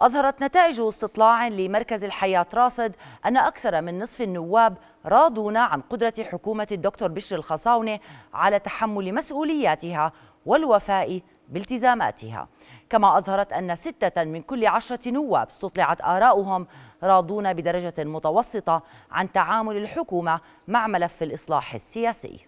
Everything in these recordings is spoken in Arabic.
أظهرت نتائج استطلاع لمركز الحياة راصد أن أكثر من نصف النواب راضون عن قدرة حكومة الدكتور بشر الخصاونة على تحمل مسؤولياتها والوفاء بالتزاماتها كما أظهرت أن ستة من كل عشرة نواب استطلعت آراؤهم راضون بدرجة متوسطة عن تعامل الحكومة مع ملف الإصلاح السياسي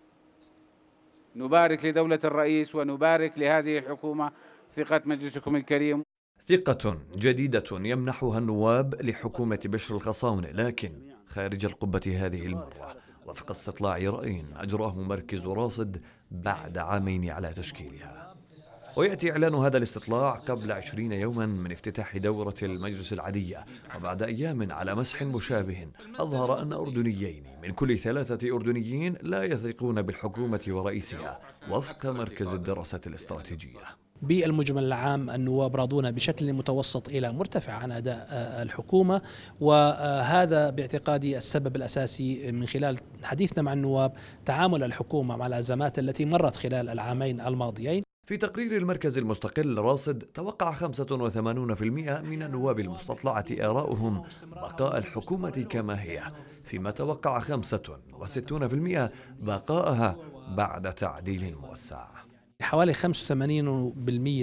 نبارك لدولة الرئيس ونبارك لهذه الحكومة ثقة مجلسكم الكريم ثقة جديدة يمنحها النواب لحكومة بشر الخصاونة لكن خارج القبة هذه المرة وفق استطلاع رأي أجراه مركز راصد بعد عامين على تشكيلها ويأتي إعلان هذا الاستطلاع قبل عشرين يوما من افتتاح دورة المجلس العادية وبعد أيام على مسح مشابه أظهر أن أردنيين من كل ثلاثة أردنيين لا يثقون بالحكومة ورئيسها وفق مركز الدراسات الاستراتيجية بالمجمل العام النواب راضون بشكل متوسط الى مرتفع عن اداء الحكومه وهذا باعتقادي السبب الاساسي من خلال حديثنا مع النواب تعامل الحكومه مع الازمات التي مرت خلال العامين الماضيين في تقرير المركز المستقل راصد توقع 85% من النواب المستطلعة آراؤهم بقاء الحكومة كما هي فيما توقع 65% بقاءها بعد تعديل موسع حوالي 85%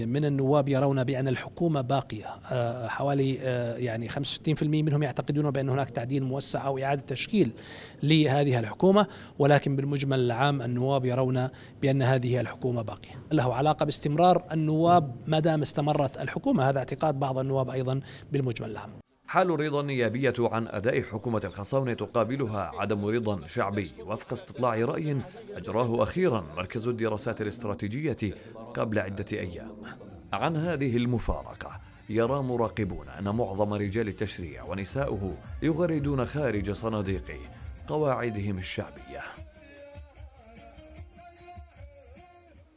من النواب يرون بأن الحكومة باقية آه، حوالي آه، يعني 65% منهم يعتقدون بأن هناك تعديل موسع أو إعادة تشكيل لهذه الحكومة ولكن بالمجمل العام النواب يرون بأن هذه الحكومة باقية له علاقة باستمرار النواب ما دام استمرت الحكومة هذا اعتقاد بعض النواب أيضا بالمجمل العام حال الرضا النيابية عن أداء حكومة الخصاونة تقابلها عدم رضا شعبي وفق استطلاع رأي أجراه أخيرا مركز الدراسات الاستراتيجية قبل عدة أيام عن هذه المفارقة يرى مراقبون أن معظم رجال التشريع ونساؤه يغردون خارج صناديق قواعدهم الشعبية